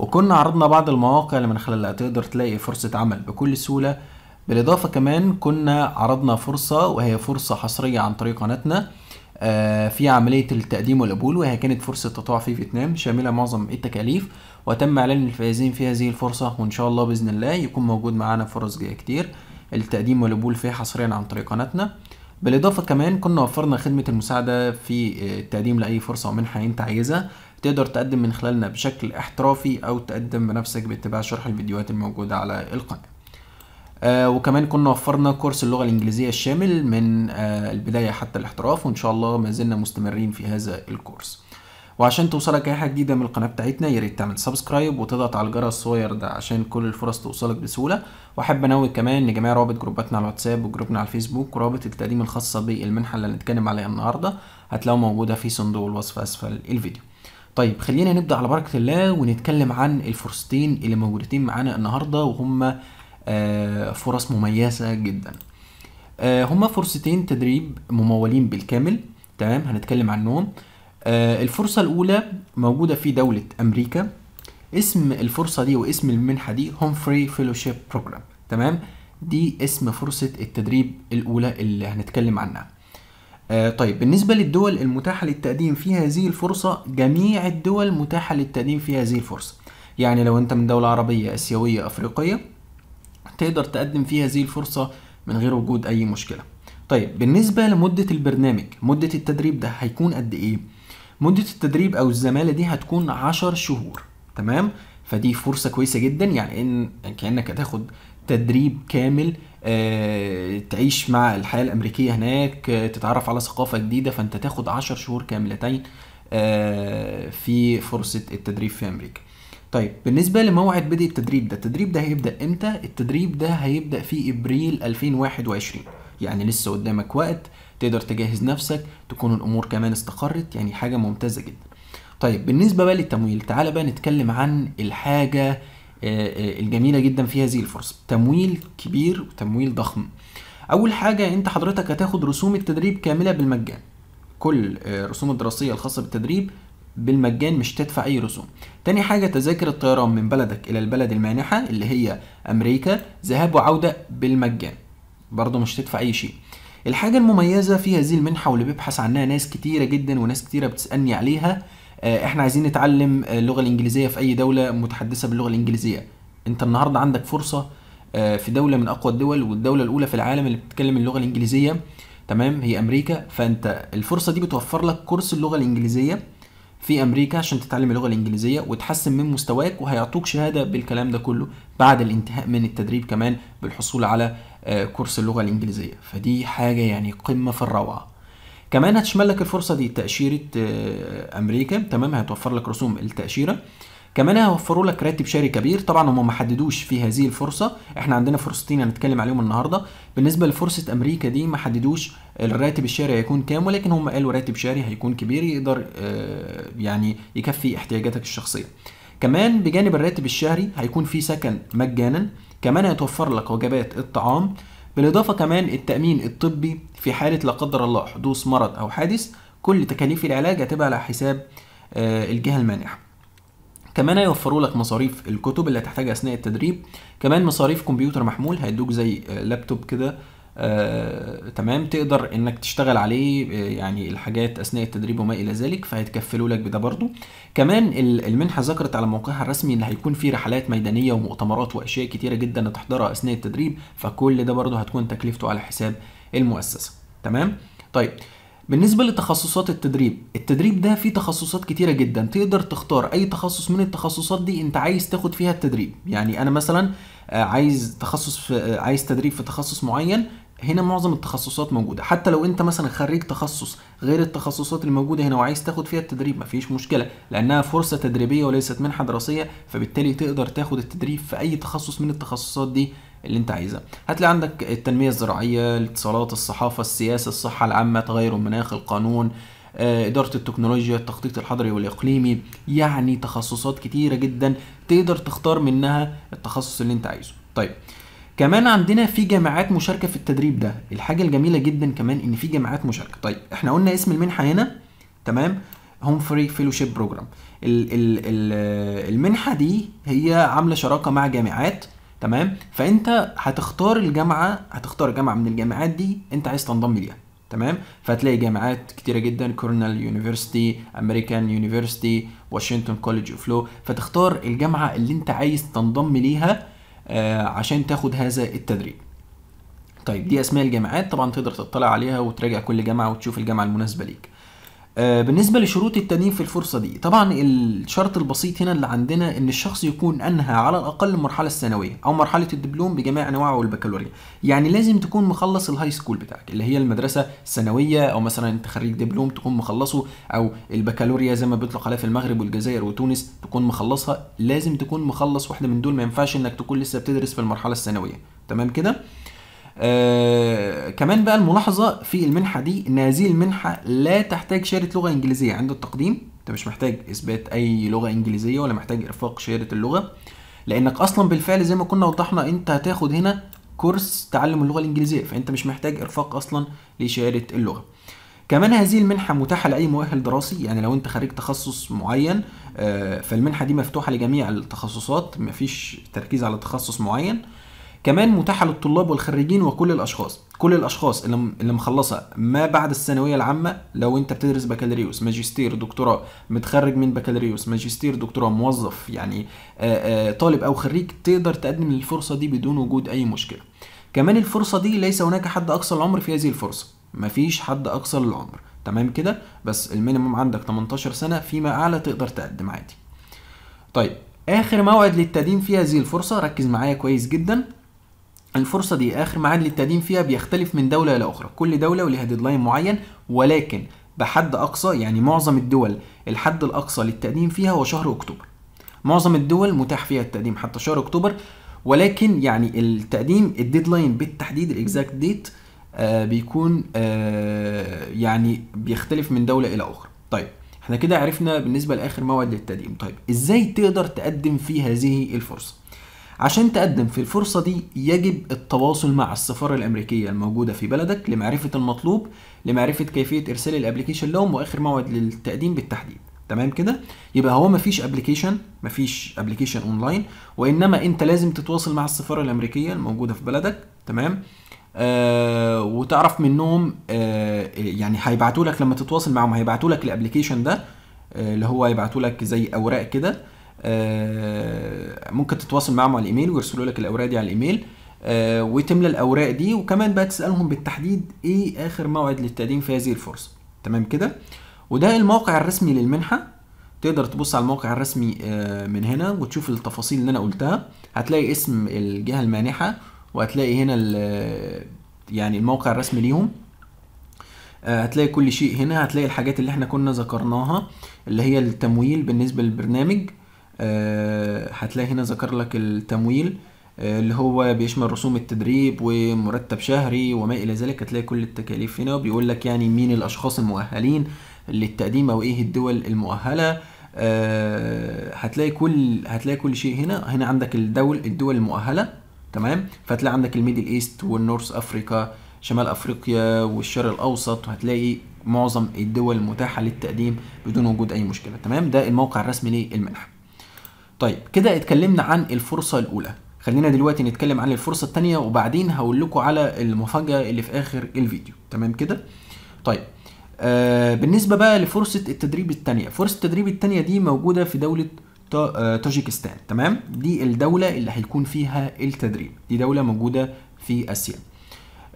وكنا عرضنا بعض المواقع اللي من خلالها تقدر تلاقي فرصة عمل بكل سهولة بالإضافة كمان كنا عرضنا فرصة وهي فرصة حصرية عن طريق قناتنا آه، في عملية التقديم والقبول وهي كانت فرصة تطوع في فيتنام شاملة معظم التكاليف وتم إعلان الفائزين في هذه الفرصة وإن شاء الله بإذن الله يكون موجود معانا فرص جاية كتير التقديم والقبول فيها حصريا عن طريق قناتنا بالإضافة كمان كنا وفرنا خدمة المساعدة في آه، التقديم لأي فرصة ومنحة أنت عايزها تقدر تقدم من خلالنا بشكل احترافي أو تقدم بنفسك باتباع شرح الفيديوهات الموجودة على القناة آه وكمان كنا وفرنا كورس اللغة الإنجليزية الشامل من آه البداية حتى الاحتراف وإن شاء الله ما زلنا مستمرين في هذا الكورس وعشان توصلك أي حاجة جديدة من القناة بتاعتنا يا ريت تعمل سبسكرايب وتضغط على الجرس الصغير ده عشان كل الفرص توصلك بسهولة وأحب أنوي كمان لجميع روابط جروباتنا على الواتساب وجروبنا على الفيسبوك ورابط التقديم الخاصة بالمنحة اللي هنتكلم عليها النهاردة هتلاقوها موجودة في صندوق الوصف أسفل الفيديو طيب خلينا نبدا على بركه الله ونتكلم عن الفرصتين اللي موجودتين معانا النهارده وهما آه، فرص مميزه جدا آه، هما فرصتين تدريب ممولين بالكامل تمام هنتكلم عنهم آه، الفرصه الاولى موجوده في دوله امريكا اسم الفرصه دي واسم المنحه دي فري فيلوشيب بروجرام تمام دي اسم فرصه التدريب الاولى اللي هنتكلم عنها آه، طيب بالنسبة للدول المتاحة للتقديم في هذه الفرصة جميع الدول متاحة للتقديم في هذه الفرصة يعني لو أنت من دولة عربية آسيوية أفريقية تقدر تقدم في هذه الفرصة من غير وجود أي مشكلة طيب بالنسبة لمدة البرنامج مدة التدريب ده هيكون قد إيه؟ مدة التدريب أو الزمالة دي هتكون 10 شهور تمام؟ فدي فرصة كويسة جدا يعني إن كأنك هتاخد تدريب كامل آه، تعيش مع الحياه الامريكيه هناك آه، تتعرف على ثقافه جديده فانت تاخد عشر شهور كاملتين آه، في فرصه التدريب في امريكا طيب بالنسبة لموعد بدء التدريب ده التدريب ده هيبدأ امتى؟ التدريب ده هيبدأ في ابريل 2021 يعني لسه قدامك وقت تقدر تجهز نفسك تكون الامور كمان استقرت يعني حاجة ممتازة جدا طيب بالنسبة بقى للتمويل تعالى بقى نتكلم عن الحاجة آه، آه، الجميله جدا في هذه الفرصه تمويل كبير وتمويل ضخم اول حاجه انت حضرتك هتاخد رسوم التدريب كامله بالمجان كل آه، الرسوم الدراسيه الخاصه بالتدريب بالمجان مش تدفع اي رسوم تاني حاجه تذاكر الطيران من بلدك الى البلد المانحه اللي هي امريكا ذهاب وعوده بالمجان برضه مش تدفع اي شيء الحاجه المميزه في هذه المنحه واللي بيبحث عنها ناس كتيره جدا وناس كتيره بتسالني عليها آه، احنا عايزين نتعلم آه، اللغه الانجليزيه في اي دوله متحدثه باللغه الانجليزيه انت النهارده عندك فرصه آه، في دوله من اقوى الدول والدوله الاولى في العالم اللي بتتكلم اللغه الانجليزيه تمام هي امريكا فانت الفرصه دي بتوفر لك كورس اللغه الانجليزيه في امريكا عشان تتعلم اللغه الانجليزيه وتحسن من مستواك وهيعطوك شهاده بالكلام ده كله بعد الانتهاء من التدريب كمان بالحصول على كورس اللغه الانجليزيه فدي حاجه يعني قمه في الروعه كمان هتشمل لك الفرصه دي تاشيره آه، امريكا تمام هتوفر لك رسوم التاشيره كمان هيوفروا لك راتب شهري كبير طبعا هم ما حددوش في هذه الفرصه احنا عندنا فرصتين هنتكلم عليهم النهارده بالنسبه لفرصه امريكا دي ما حددوش الراتب الشهري هيكون كام ولكن هم قالوا راتب شهري هيكون كبير يقدر آه، يعني يكفي احتياجاتك الشخصيه كمان بجانب الراتب الشهري هيكون في سكن مجانا كمان هيتوفر لك وجبات الطعام بالاضافه كمان التامين الطبي في حاله لا قدر الله حدوث مرض او حادث كل تكاليف العلاج هتبقى على حساب آه، الجهه المانحه كمان هيوفروا لك مصاريف الكتب اللي هتحتاجها اثناء التدريب كمان مصاريف كمبيوتر محمول هيدوك زي آه، لابتوب كده آه، تمام تقدر انك تشتغل عليه آه، يعني الحاجات اثناء التدريب وما الى ذلك فهيتكفلوا لك بده برضو كمان المنحه ذكرت على موقعها الرسمي ان هيكون في رحلات ميدانيه ومؤتمرات واشياء كتيره جدا هتحضرها اثناء التدريب فكل ده برضو هتكون تكلفته على حساب المؤسسه تمام طيب بالنسبه لتخصصات التدريب التدريب ده فيه تخصصات كتيره جدا تقدر تختار اي تخصص من التخصصات دي انت عايز تاخد فيها التدريب يعني انا مثلا آه، عايز تخصص في عايز تدريب في تخصص معين هنا معظم التخصصات موجوده حتى لو انت مثلا خريج تخصص غير التخصصات اللي موجوده هنا وعايز تاخد فيها التدريب مفيش مشكله لانها فرصه تدريبيه وليست منحه دراسيه فبالتالي تقدر تاخد التدريب في اي تخصص من التخصصات دي اللي انت عايزها هتلاقي عندك التنميه الزراعيه الاتصالات الصحافه السياسه الصحه العامه تغير المناخ القانون آه، إدارة التكنولوجيا التخطيط الحضري والإقليمي يعني تخصصات كتيرة جدا تقدر تختار منها التخصص اللي انت عايزه طيب كمان عندنا في جامعات مشاركه في التدريب ده الحاجه الجميله جدا كمان ان في جامعات مشاركه طيب احنا قلنا اسم المنحه هنا تمام هوم فري فيلوشيب بروجرام المنحه دي هي عامله شراكه مع جامعات تمام فانت هتختار الجامعه هتختار جامعه من الجامعات دي انت عايز تنضم ليها تمام فهتلاقي جامعات كتيرة جدا كورنال يونيفرستي امريكان يونيفرستي واشنطن كوليدج اوف لو فتختار الجامعة اللي انت عايز تنضم ليها آه، عشان تاخد هذا التدريب طيب دي اسماء الجامعات طبعا تقدر تطلع عليها وتراجع كل جامعه وتشوف الجامعه المناسبه ليك آه، بالنسبة لشروط التدين في الفرصة دي طبعا الشرط البسيط هنا اللي عندنا ان الشخص يكون انهى على الاقل المرحلة الثانوية او مرحلة الدبلوم بجميع انواعه والبكالوريا يعني لازم تكون مخلص الهاي سكول بتاعك اللي هي المدرسة الثانوية او مثلا انت خريج دبلوم تكون مخلصه او البكالوريا زي ما بيطلق عليها في المغرب والجزائر وتونس تكون مخلصها لازم تكون مخلص واحدة من دول ما ينفعش انك تكون لسه بتدرس في المرحلة الثانوية تمام كده آه، كمان بقى الملاحظه في المنحه دي ان هذه المنحه لا تحتاج شهاده لغه انجليزيه عند التقديم انت مش محتاج اثبات اي لغه انجليزيه ولا محتاج ارفاق شهاده اللغه لانك اصلا بالفعل زي ما كنا وضحنا انت هتاخد هنا كورس تعلم اللغه الانجليزيه فانت مش محتاج ارفاق اصلا لشهاده اللغه كمان هذه المنحة متاحة لأي مؤهل دراسي يعني لو أنت خريج تخصص معين آه، فالمنحة دي مفتوحة لجميع التخصصات مفيش تركيز على تخصص معين كمان متاحه للطلاب والخريجين وكل الاشخاص كل الاشخاص اللي اللي مخلصه ما بعد الثانويه العامه لو انت بتدرس بكالوريوس ماجستير دكتوراه متخرج من بكالوريوس ماجستير دكتوراه موظف يعني آه، آه، طالب او خريج تقدر تقدم الفرصه دي بدون وجود اي مشكله كمان الفرصه دي ليس هناك حد اقصى العمر في هذه الفرصه مفيش حد اقصى للعمر تمام كده بس المينيموم عندك 18 سنه فيما اعلى تقدر تقدم عادي طيب اخر موعد للتقديم في هذه الفرصه ركز معايا كويس جدا الفرصه دي اخر ميعاد للتقديم فيها بيختلف من دوله الى اخرى كل دوله وليها ديدلاين معين ولكن بحد اقصى يعني معظم الدول الحد الاقصى للتقديم فيها هو شهر اكتوبر معظم الدول متاح فيها التقديم حتى شهر اكتوبر ولكن يعني التقديم الديدلاين بالتحديد الاكزاكت ديت آه بيكون آه يعني بيختلف من دوله الى اخرى طيب احنا كده عرفنا بالنسبه لاخر موعد للتقديم طيب ازاي تقدر تقدم في هذه الفرصه عشان تقدم في الفرصة دي يجب التواصل مع السفارة الأمريكية الموجودة في بلدك لمعرفة المطلوب لمعرفة كيفية إرسال الأبليكيشن لهم وآخر موعد للتقديم بالتحديد تمام كده يبقى هو مفيش ابلكيشن مفيش ابلكيشن اونلاين وانما انت لازم تتواصل مع السفاره الامريكيه الموجوده في بلدك تمام آه وتعرف منهم آه يعني هيبعتوا لك لما تتواصل معاهم هيبعتوا لك الابلكيشن ده آه، اللي هو هيبعتوا لك زي اوراق كده آه، ممكن تتواصل معاهم على الايميل ويرسلوا لك الاوراق دي على الايميل آه، وتملى الاوراق دي وكمان بقى تسالهم بالتحديد ايه اخر موعد للتقديم في هذه الفرصه تمام كده وده الموقع الرسمي للمنحه تقدر تبص على الموقع الرسمي آه، من هنا وتشوف التفاصيل اللي انا قلتها هتلاقي اسم الجهه المانحه وهتلاقي هنا يعني الموقع الرسمي ليهم هتلاقي كل شيء هنا هتلاقي الحاجات اللي احنا كنا ذكرناها اللي هي التمويل بالنسبه للبرنامج آه، هتلاقي هنا ذكر لك التمويل آه، اللي هو بيشمل رسوم التدريب ومرتب شهري وما الى ذلك هتلاقي كل التكاليف هنا وبيقول لك يعني مين الاشخاص المؤهلين للتقديم او ايه الدول المؤهله آه، هتلاقي كل هتلاقي كل شيء هنا هنا عندك الدول الدول المؤهله تمام فهتلاقي عندك الميدل ايست والنورث افريكا شمال افريقيا والشرق الاوسط وهتلاقي معظم الدول متاحه للتقديم بدون وجود اي مشكله تمام ده الموقع الرسمي للمنحه طيب كده اتكلمنا عن الفرصه الاولى خلينا دلوقتي نتكلم عن الفرصه الثانيه وبعدين هقول لكم على المفاجاه اللي في اخر الفيديو تمام كده طيب آه بالنسبه بقى لفرصه التدريب الثانيه فرصه التدريب الثانيه دي موجوده في دوله آه، طاجيكستان تمام دي الدوله اللي هيكون فيها التدريب دي دوله موجوده في اسيا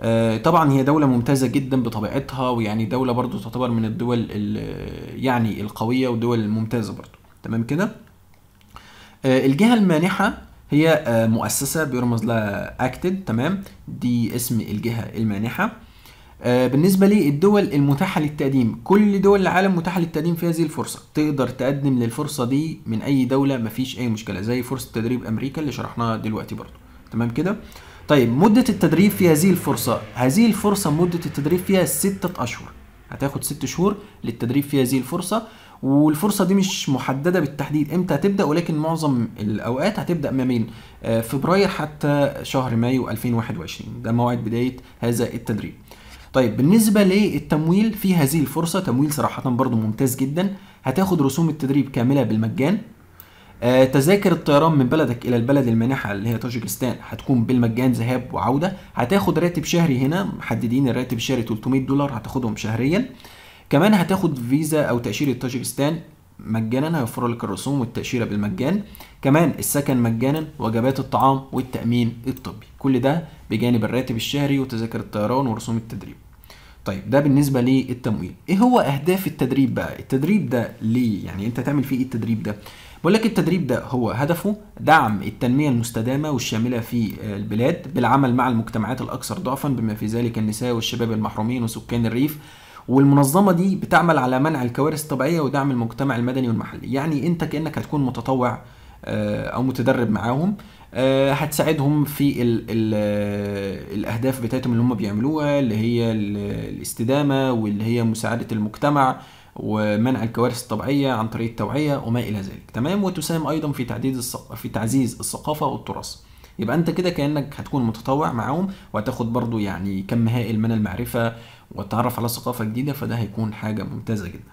آه، طبعا هي دولة ممتازة جدا بطبيعتها ويعني دولة برضو تعتبر من الدول يعني القوية والدول الممتازة برضو تمام كده آه، الجهه المانحه هي آه، مؤسسه بيرمز لها اكتد تمام دي اسم الجهه المانحه آه، بالنسبة للدول المتاحة للتقديم كل دول العالم متاحة للتقديم في هذه الفرصة تقدر تقدم للفرصة دي من أي دولة مفيش أي مشكلة زي فرصة تدريب أمريكا اللي شرحناها دلوقتي برضو تمام كده طيب مدة التدريب في هذه الفرصة هذه الفرصة مدة التدريب فيها ستة أشهر هتاخد ست شهور للتدريب في هذه الفرصة والفرصه دي مش محدده بالتحديد امتى هتبدا ولكن معظم الاوقات هتبدا ما بين آه، فبراير حتى شهر مايو 2021 ده موعد بدايه هذا التدريب طيب بالنسبه للتمويل في هذه الفرصه تمويل صراحه برضو ممتاز جدا هتاخد رسوم التدريب كامله بالمجان آه، تذاكر الطيران من بلدك الى البلد المانحه اللي هي طاجيكستان هتكون بالمجان ذهاب وعوده هتاخد راتب شهري هنا محددين الراتب الشهري 300 دولار هتاخدهم شهريا كمان هتاخد فيزا او تاشيره طاجكستان مجانا هيوفروا لك الرسوم والتاشيره بالمجان كمان السكن مجانا وجبات الطعام والتامين الطبي كل ده بجانب الراتب الشهري وتذاكر الطيران ورسوم التدريب طيب ده بالنسبه للتمويل ايه هو اهداف التدريب بقى التدريب ده ليه يعني انت تعمل فيه ايه التدريب ده بقول لك التدريب ده هو هدفه دعم التنميه المستدامه والشامله في آه، البلاد بالعمل مع المجتمعات الاكثر ضعفا بما في ذلك النساء والشباب المحرومين وسكان الريف والمنظمه دي بتعمل على منع الكوارث الطبيعيه ودعم المجتمع المدني والمحلي يعني انت كانك هتكون متطوع آه، او متدرب معاهم آه، هتساعدهم في الـ الـ الاهداف بتاعتهم اللي هم بيعملوها اللي هي الاستدامه واللي هي مساعده المجتمع ومنع الكوارث الطبيعيه عن طريق التوعيه وما الى ذلك تمام وتساهم ايضا في تعزيز في تعزيز الثقافه والتراث يبقى انت كده كانك هتكون متطوع معاهم وهتاخد برضو يعني كم هائل من المعرفه وتتعرف على ثقافه جديده فده هيكون حاجه ممتازه جدا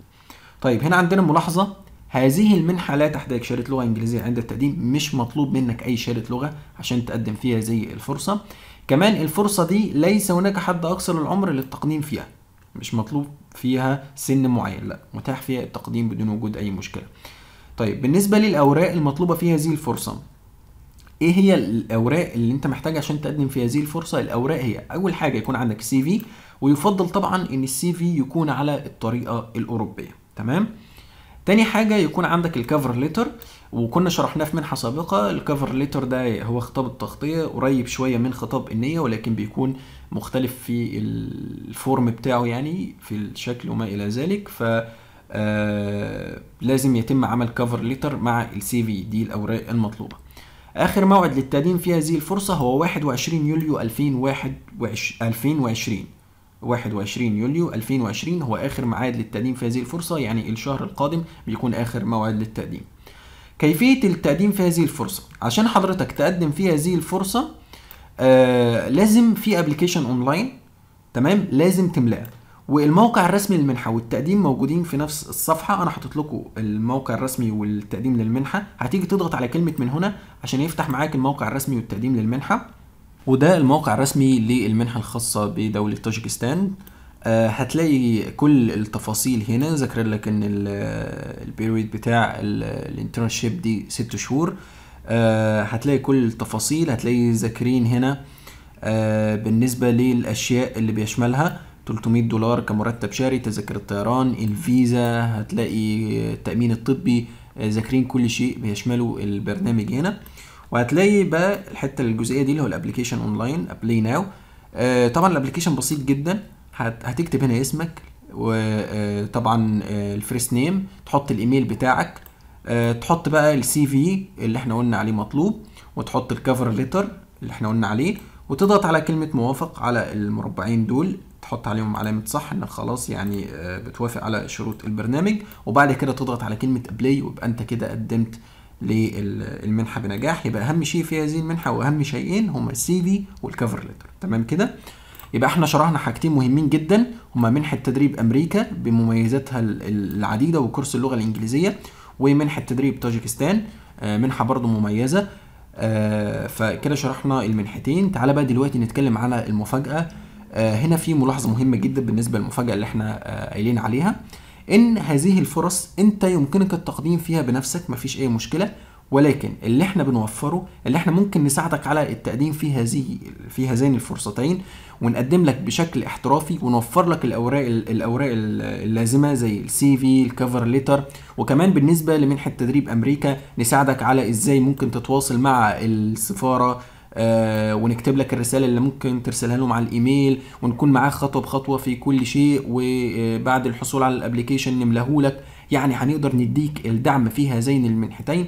طيب هنا عندنا ملاحظه هذه المنحة لا تحتاج شهادة لغة إنجليزية عند التقديم مش مطلوب منك أي شهادة لغة عشان تقدم فيها زي الفرصة كمان الفرصة دي ليس هناك حد أقصر العمر للتقديم فيها مش مطلوب فيها سن معين لا متاح فيها التقديم بدون وجود أي مشكلة طيب بالنسبة للأوراق المطلوبة في هذه الفرصة ايه هي الاوراق اللي انت محتاجها عشان تقدم في هذه الفرصه الاوراق هي اول حاجه يكون عندك سي في ويفضل طبعا ان السي في يكون على الطريقه الاوروبيه تمام تاني حاجه يكون عندك الكفر ليتر وكنا شرحناه في منحه سابقه الكفر ليتر ده هو خطاب التغطيه قريب شويه من خطاب النيه ولكن بيكون مختلف في الفورم بتاعه يعني في الشكل وما الى ذلك ف آه، لازم يتم عمل كفر ليتر مع السي في دي الاوراق المطلوبه آخر موعد للتقديم في هذه الفرصة هو 21 يوليو 2021 21 يوليو 2020 هو آخر ميعاد للتقديم في هذه الفرصة يعني الشهر القادم بيكون آخر موعد للتقديم كيفية التقديم في هذه الفرصة عشان حضرتك تقدم في هذه الفرصة آه لازم في ابلكيشن اونلاين تمام لازم تملاه والموقع الرسمي للمنحه والتقديم موجودين في نفس الصفحه انا حاطط لكم الموقع الرسمي والتقديم للمنحه هتيجي تضغط على كلمه من هنا عشان يفتح معاك الموقع الرسمي والتقديم للمنحه وده الموقع الرسمي للمنحه الخاصه بدوله طاجكستان آه، هتلاقي كل التفاصيل هنا ذكر لك ان البيريود بتاع الانترنشيب دي ست شهور آه، هتلاقي كل التفاصيل هتلاقي ذاكرين هنا آه، بالنسبه للاشياء اللي بيشملها 300 دولار كمرتب شهري تذاكر الطيران الفيزا هتلاقي التأمين الطبي آه، ذاكرين كل شيء بيشمله البرنامج هنا وهتلاقي بقى الحته الجزئيه دي اللي هو الابلكيشن اونلاين ابلاي ناو طبعا الابلكيشن بسيط جدا هتكتب هنا اسمك وطبعا الفيرست نيم تحط الايميل بتاعك آه، تحط بقى السي في اللي احنا قلنا عليه مطلوب وتحط الكفر ليتر اللي احنا قلنا عليه وتضغط على كلمه موافق على المربعين دول تحط عليهم علامه صح انك خلاص يعني آه، بتوافق على شروط البرنامج وبعد كده تضغط على كلمه ابلاي ويبقى انت كده قدمت للمنحه بنجاح يبقى اهم شيء في هذه المنحه واهم شيئين هما السي في والكفر ليتر تمام كده يبقى احنا شرحنا حاجتين مهمين جدا هما منحه تدريب امريكا بمميزاتها العديده وكورس اللغه الانجليزيه ومنحه تدريب طاجكستان آه، منحه برضو مميزه آه، فكده شرحنا المنحتين تعالى بقى دلوقتي نتكلم على المفاجاه آه، هنا في ملاحظه مهمه جدا بالنسبه للمفاجاه اللي احنا آه، قايلين عليها ان هذه الفرص انت يمكنك التقديم فيها بنفسك مفيش اي مشكله ولكن اللي احنا بنوفره اللي احنا ممكن نساعدك على التقديم في هذه في هذين الفرصتين ونقدم لك بشكل احترافي ونوفر لك الاوراق الاوراق اللازمه زي السي في الكفر ليتر وكمان بالنسبه لمنحه تدريب امريكا نساعدك على ازاي ممكن تتواصل مع السفاره آه، ونكتب لك الرساله اللي ممكن ترسلها لهم على الايميل ونكون معاك خطوه بخطوه في كل شيء وبعد الحصول على الابلكيشن لك يعني هنقدر نديك الدعم في هذين المنحتين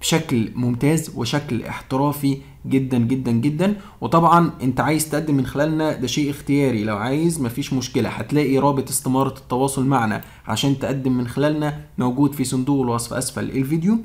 بشكل ممتاز وشكل احترافي جدا جدا جدا وطبعا انت عايز تقدم من خلالنا ده شيء اختياري لو عايز مفيش مشكله هتلاقي رابط استماره التواصل معنا عشان تقدم من خلالنا موجود في صندوق الوصف اسفل الفيديو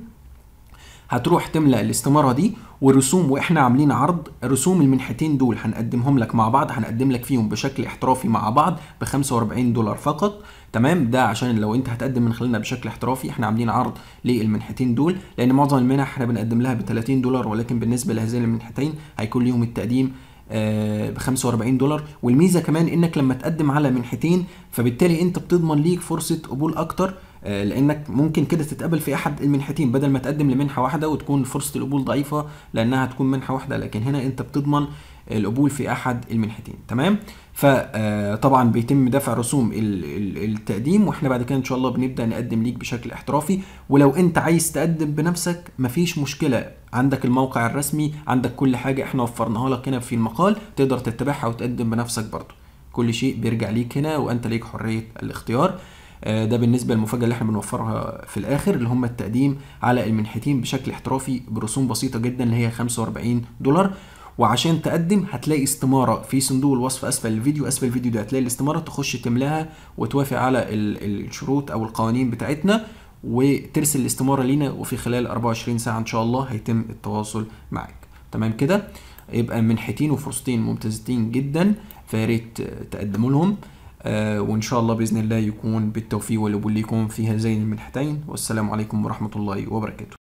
هتروح تملأ الاستمارة دي ورسوم واحنا عاملين عرض رسوم المنحتين دول هنقدمهم لك مع بعض هنقدم لك فيهم بشكل احترافي مع بعض ب 45 دولار فقط تمام ده عشان لو انت هتقدم من خلالنا بشكل احترافي احنا عاملين عرض للمنحتين دول لان معظم المنح احنا بنقدم لها ب 30 دولار ولكن بالنسبه لهذين المنحتين هيكون ليهم التقديم آه، ب 45 دولار والميزه كمان انك لما تقدم على منحتين فبالتالي انت بتضمن ليك فرصه قبول اكتر آه، لانك ممكن كده تتقبل في احد المنحتين بدل ما تقدم لمنحه واحده وتكون فرصه القبول ضعيفه لانها هتكون منحه واحده لكن هنا انت بتضمن القبول في احد المنحتين تمام فطبعا آه، بيتم دفع رسوم التقديم واحنا بعد كده ان شاء الله بنبدا نقدم ليك بشكل احترافي ولو انت عايز تقدم بنفسك مفيش مشكله عندك الموقع الرسمي عندك كل حاجه احنا وفرناها لك هنا في المقال تقدر تتبعها وتقدم بنفسك برضه كل شيء بيرجع ليك هنا وانت ليك حريه الاختيار آه، ده بالنسبه للمفاجاه اللي احنا بنوفرها في الاخر اللي هم التقديم على المنحتين بشكل احترافي برسوم بسيطه جدا اللي هي 45 دولار وعشان تقدم هتلاقي استماره في صندوق الوصف اسفل الفيديو اسفل الفيديو ده هتلاقي الاستماره تخش تملاها وتوافق على الشروط او القوانين بتاعتنا وترسل الاستماره لينا وفي خلال 24 ساعه ان شاء الله هيتم التواصل معاك تمام كده يبقى منحتين وفرصتين ممتازتين جدا فياريت تقدموا لهم آه، وإن شاء الله بإذن الله يكون بالتوفيق ولبليكم في هذين المنحتين والسلام عليكم ورحمة الله وبركاته